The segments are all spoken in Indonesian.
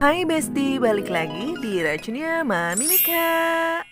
Hai Besti, balik lagi di racunnya Mami Mika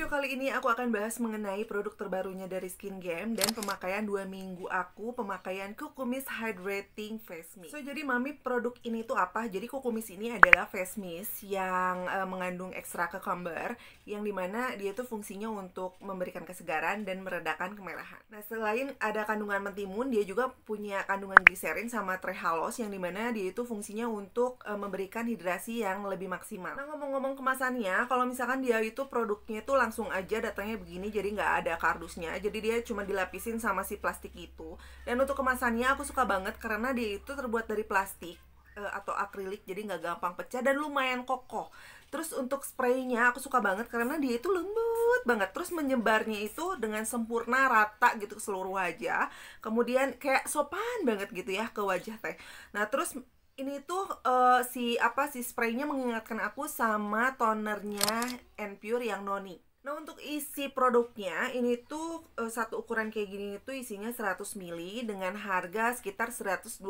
video kali ini aku akan bahas mengenai produk terbarunya dari Skin Game dan pemakaian 2 minggu aku, pemakaian Kukumis Hydrating Face Mist. So, jadi mami produk ini tuh apa? Jadi Kukumis ini adalah face mist yang uh, mengandung ekstrak cucumber yang dimana dia tuh fungsinya untuk memberikan kesegaran dan meredakan kemerahan. Nah, selain ada kandungan mentimun, dia juga punya kandungan glycerin sama trehalose yang dimana dia itu fungsinya untuk uh, memberikan hidrasi yang lebih maksimal. Nah, ngomong-ngomong kemasannya, kalau misalkan dia itu produknya itu langsung langsung aja datangnya begini jadi nggak ada kardusnya jadi dia cuma dilapisin sama si plastik itu dan untuk kemasannya aku suka banget karena dia itu terbuat dari plastik eh, atau akrilik jadi nggak gampang pecah dan lumayan kokoh terus untuk spraynya aku suka banget karena dia itu lembut banget terus menyebarnya itu dengan sempurna rata gitu ke seluruh wajah kemudian kayak sopan banget gitu ya ke wajah teh nah terus ini tuh uh, si apa si spraynya mengingatkan aku sama tonernya Npure yang noni Nah untuk isi produknya ini tuh e, satu ukuran kayak gini itu isinya 100 ml dengan harga sekitar 128.000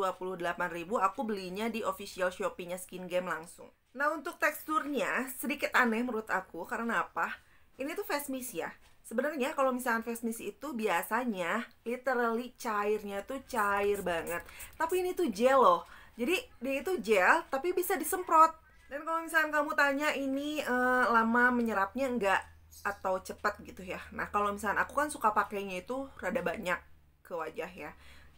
aku belinya di official Shopee-nya Skin Game langsung. Nah untuk teksturnya sedikit aneh menurut aku karena apa? Ini tuh face mist ya. Sebenarnya kalau misalkan face mist itu biasanya literally cairnya tuh cair banget. Tapi ini tuh gel loh. Jadi dia itu gel tapi bisa disemprot. Dan kalau misalkan kamu tanya ini uh, lama menyerapnya enggak atau cepat gitu ya. Nah, kalau misalnya aku kan suka pakainya itu rada banyak ke wajah ya.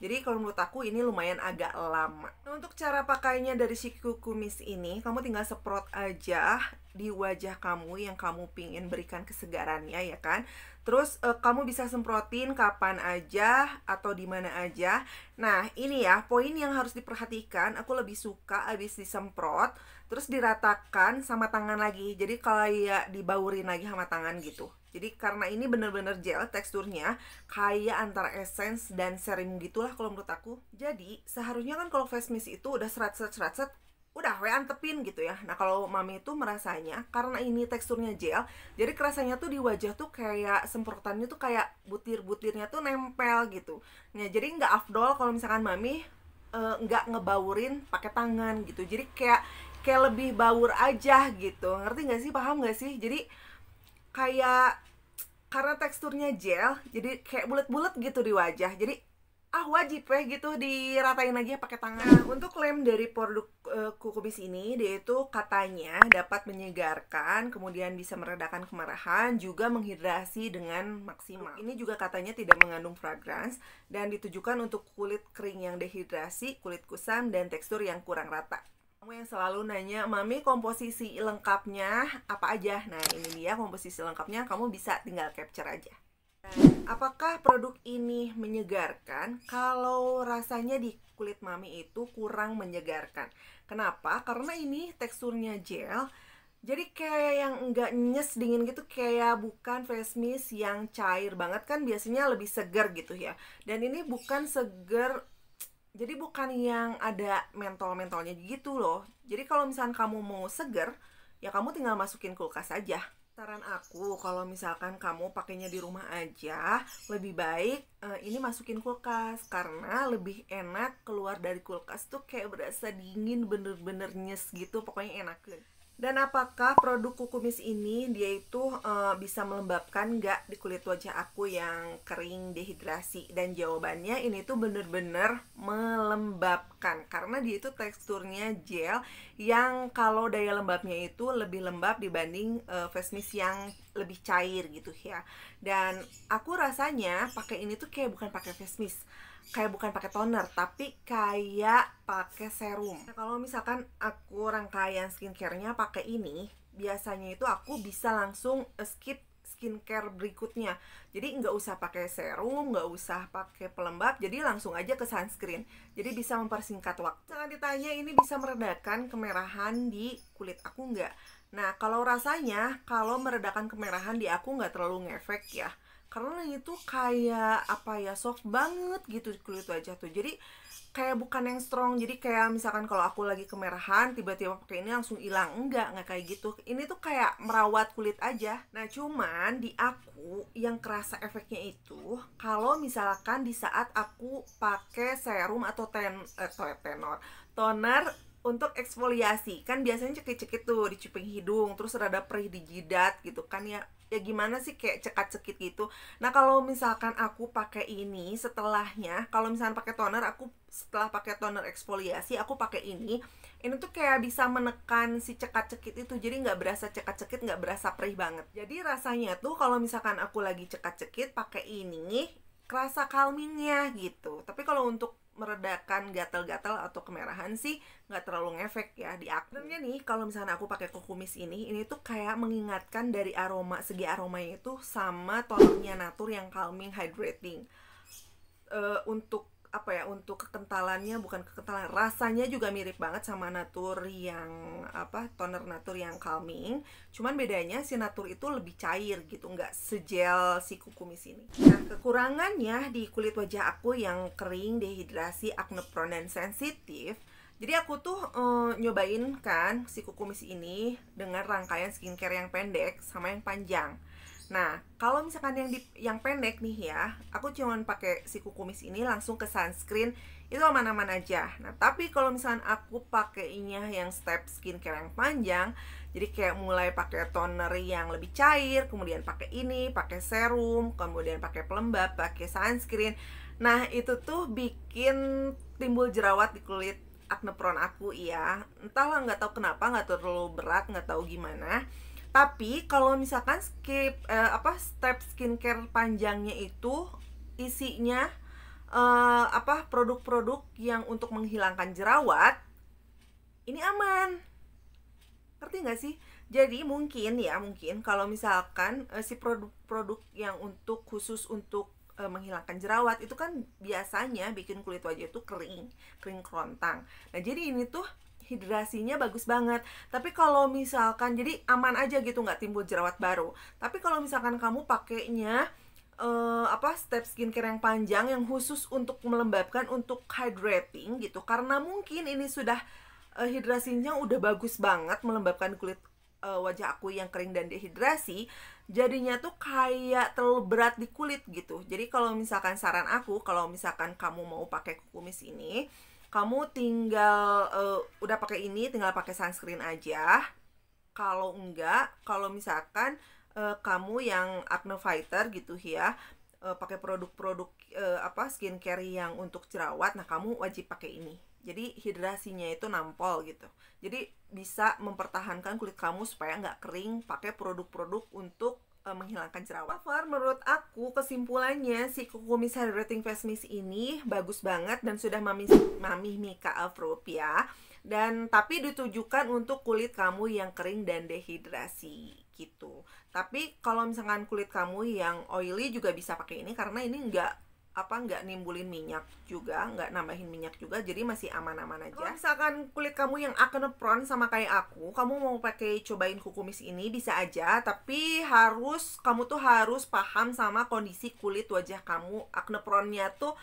Jadi kalau menurut aku ini lumayan agak lama. Nah, untuk cara pakainya dari siku kumis ini, kamu tinggal semprot aja di wajah kamu yang kamu pingin berikan kesegarannya ya kan. Terus eh, kamu bisa semprotin kapan aja atau di mana aja. Nah, ini ya poin yang harus diperhatikan. Aku lebih suka habis disemprot terus diratakan sama tangan lagi. Jadi kalau ya dibaurin lagi sama tangan gitu. Jadi karena ini bener-bener gel teksturnya kayak antara essence dan serum gitulah kalau menurut aku. Jadi seharusnya kan kalau face mist itu udah serat-serat, serat-serat, udah we antepin gitu ya nah kalau mami itu merasanya karena ini teksturnya gel jadi kerasanya tuh di wajah tuh kayak semprotannya tuh kayak butir-butirnya tuh nempel gitu nah jadi nggak afdol kalau misalkan mami uh, nggak ngebaurin pakai tangan gitu jadi kayak kayak lebih baur aja gitu ngerti nggak sih paham nggak sih jadi kayak karena teksturnya gel jadi kayak bulat-bulat gitu di wajah jadi ah wajib ya gitu diratain aja pakai tangan nah, untuk klaim dari produk uh, kukubis ini dia itu katanya dapat menyegarkan kemudian bisa meredakan kemarahan juga menghidrasi dengan maksimal ini juga katanya tidak mengandung fragrance dan ditujukan untuk kulit kering yang dehidrasi kulit kusam dan tekstur yang kurang rata kamu yang selalu nanya, Mami komposisi lengkapnya apa aja? Nah ini dia komposisi lengkapnya, kamu bisa tinggal capture aja. apakah produk ini menyegarkan? Kalau rasanya di kulit Mami itu kurang menyegarkan. Kenapa? Karena ini teksturnya gel, jadi kayak yang enggak nyes dingin gitu kayak bukan face mist yang cair banget kan biasanya lebih segar gitu ya. Dan ini bukan segar jadi bukan yang ada mentol-mentolnya gitu loh jadi kalau misalkan kamu mau seger ya kamu tinggal masukin kulkas aja saran aku kalau misalkan kamu pakainya di rumah aja lebih baik uh, ini masukin kulkas karena lebih enak keluar dari kulkas tuh kayak berasa dingin bener-bener nyes gitu pokoknya enak dan apakah produk kukumis ini dia itu uh, bisa melembabkan nggak di kulit wajah aku yang kering dehidrasi? Dan jawabannya ini tuh bener-bener melembabkan karena dia itu teksturnya gel yang kalau daya lembabnya itu lebih lembab dibanding uh, face mist yang lebih cair gitu ya. Dan aku rasanya pakai ini tuh kayak bukan pakai face mist kayak bukan pakai toner tapi kayak pakai serum nah, kalau misalkan aku rangkaian skincarenya pakai ini biasanya itu aku bisa langsung skip skincare berikutnya jadi nggak usah pakai serum nggak usah pakai pelembab jadi langsung aja ke sunscreen jadi bisa mempersingkat waktu jangan ditanya ini bisa meredakan kemerahan di kulit aku nggak nah kalau rasanya kalau meredakan kemerahan di aku nggak terlalu ngefek ya karena itu kayak apa ya soft banget gitu kulit wajah tuh jadi kayak bukan yang strong jadi kayak misalkan kalau aku lagi kemerahan tiba-tiba pakai ini langsung hilang enggak nggak kayak gitu ini tuh kayak merawat kulit aja nah cuman di aku yang kerasa efeknya itu kalau misalkan di saat aku pakai serum atau ten eh, tenor toner untuk eksfoliasi kan biasanya cekit-cekit tuh di cuping hidung terus rada perih di jidat gitu kan ya ya gimana sih kayak cekat cekit gitu nah kalau misalkan aku pakai ini setelahnya kalau misalkan pakai toner aku setelah pakai toner eksfoliasi aku pakai ini ini tuh kayak bisa menekan si cekat cekit itu jadi nggak berasa cekat cekit nggak berasa perih banget jadi rasanya tuh kalau misalkan aku lagi cekat cekit pakai ini kerasa calmingnya gitu tapi kalau untuk meredakan gatal-gatal atau kemerahan sih nggak terlalu ngefek ya di aku. Sebenarnya nih kalau misalnya aku pakai kumis ini, ini tuh kayak mengingatkan dari aroma segi aromanya itu sama tonernya natur yang calming hydrating. Uh, untuk apa ya untuk kekentalannya bukan kekentalan rasanya juga mirip banget sama natur yang apa toner natur yang calming cuman bedanya si natur itu lebih cair gitu nggak sejel si kukumis ini nah kekurangannya di kulit wajah aku yang kering dehidrasi acne prone dan sensitif jadi aku tuh um, nyobain kan si kukumis ini dengan rangkaian skincare yang pendek sama yang panjang Nah, kalau misalkan yang di, yang pendek nih ya, aku cuman pakai siku kumis ini langsung ke sunscreen itu aman-aman aja. Nah, tapi kalau misalkan aku pakainya yang step skincare yang panjang, jadi kayak mulai pakai toner yang lebih cair, kemudian pakai ini, pakai serum, kemudian pakai pelembab, pakai sunscreen. Nah, itu tuh bikin timbul jerawat di kulit acne prone aku ya. Entahlah nggak tahu kenapa, nggak terlalu berat, nggak tahu gimana tapi kalau misalkan skip uh, apa step skincare panjangnya itu isinya uh, apa produk-produk yang untuk menghilangkan jerawat ini aman ngerti nggak sih jadi mungkin ya mungkin kalau misalkan uh, si produk-produk yang untuk khusus untuk uh, menghilangkan jerawat itu kan biasanya bikin kulit wajah itu kering, kering kerontang. Nah, jadi ini tuh hidrasinya bagus banget. Tapi kalau misalkan jadi aman aja gitu nggak timbul jerawat baru. Tapi kalau misalkan kamu pakainya uh, apa step skincare yang panjang yang khusus untuk melembabkan untuk hydrating gitu karena mungkin ini sudah uh, hidrasinya udah bagus banget melembabkan kulit uh, wajah aku yang kering dan dehidrasi jadinya tuh kayak terlalu berat di kulit gitu jadi kalau misalkan saran aku kalau misalkan kamu mau pakai kumis ini kamu tinggal uh, udah pakai ini tinggal pakai sunscreen aja kalau enggak kalau misalkan uh, kamu yang acne fighter gitu ya uh, pakai produk-produk uh, apa skincare yang untuk jerawat nah kamu wajib pakai ini jadi hidrasinya itu nampol gitu jadi bisa mempertahankan kulit kamu supaya nggak kering pakai produk-produk untuk uh, menghilangkan jerawat. Far, menurut aku kesimpulannya si Kukumis Hydrating Face Mist ini bagus banget dan sudah mami mami Mika approve ya. Dan tapi ditujukan untuk kulit kamu yang kering dan dehidrasi gitu. Tapi kalau misalkan kulit kamu yang oily juga bisa pakai ini karena ini nggak apa nggak nimbulin minyak juga nggak nambahin minyak juga jadi masih aman-aman aja kalau misalkan kulit kamu yang prone sama kayak aku kamu mau pakai cobain kukumis ini bisa aja tapi harus kamu tuh harus paham sama kondisi kulit wajah kamu prone-nya tuh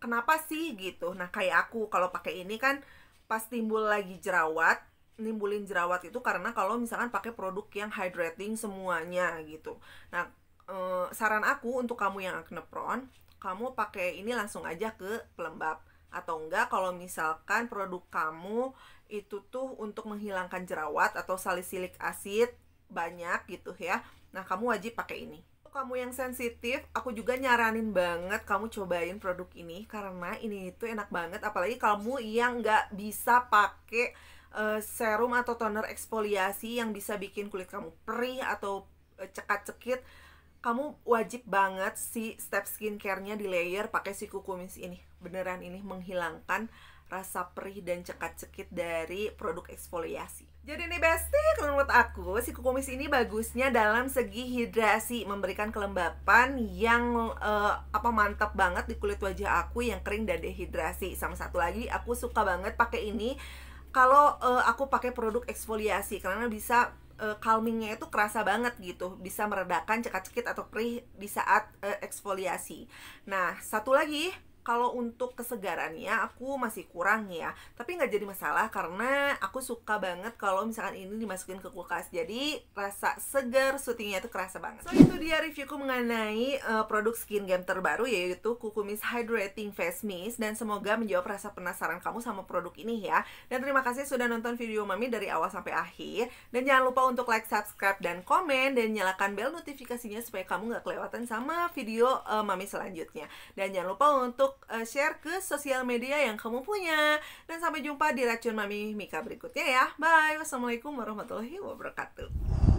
kenapa sih gitu nah kayak aku kalau pakai ini kan pas timbul lagi jerawat nimbulin jerawat itu karena kalau misalkan pakai produk yang hydrating semuanya gitu. Nah, eh, saran aku untuk kamu yang acne prone, kamu pakai ini langsung aja ke pelembab atau enggak kalau misalkan produk kamu itu tuh untuk menghilangkan jerawat atau salisilik asid banyak gitu ya nah kamu wajib pakai ini kamu yang sensitif, aku juga nyaranin banget kamu cobain produk ini karena ini itu enak banget. Apalagi kamu yang nggak bisa pakai uh, serum atau toner eksfoliasi yang bisa bikin kulit kamu perih atau uh, cekat-cekit kamu wajib banget si step skincare-nya di layer pakai si kukumis ini. Beneran ini menghilangkan rasa perih dan cekat-cekit dari produk eksfoliasi. Jadi nih bestie, kalau menurut aku si kukumis ini bagusnya dalam segi hidrasi, memberikan kelembapan yang uh, apa mantap banget di kulit wajah aku yang kering dan dehidrasi. Sama satu lagi, aku suka banget pakai ini kalau uh, aku pakai produk eksfoliasi karena bisa uh, calmingnya itu kerasa banget gitu bisa meredakan cekat-cekit atau perih di saat uh, eksfoliasi nah satu lagi kalau untuk kesegarannya aku masih kurang ya tapi nggak jadi masalah karena aku suka banget kalau misalkan ini dimasukin ke kulkas jadi rasa segar syutingnya itu kerasa banget so itu dia reviewku mengenai uh, produk game terbaru yaitu Kukumis Hydrating Face Mist dan semoga menjawab rasa penasaran kamu sama produk ini ya dan terima kasih sudah nonton video Mami dari awal sampai akhir dan jangan lupa untuk like, subscribe, dan komen dan nyalakan bel notifikasinya supaya kamu nggak kelewatan sama video uh, Mami selanjutnya dan jangan lupa untuk uh, share ke sosial media yang kamu punya. Dan sampai jumpa di Racun Mami Mika berikutnya ya. Bye. Wassalamualaikum warahmatullahi wabarakatuh.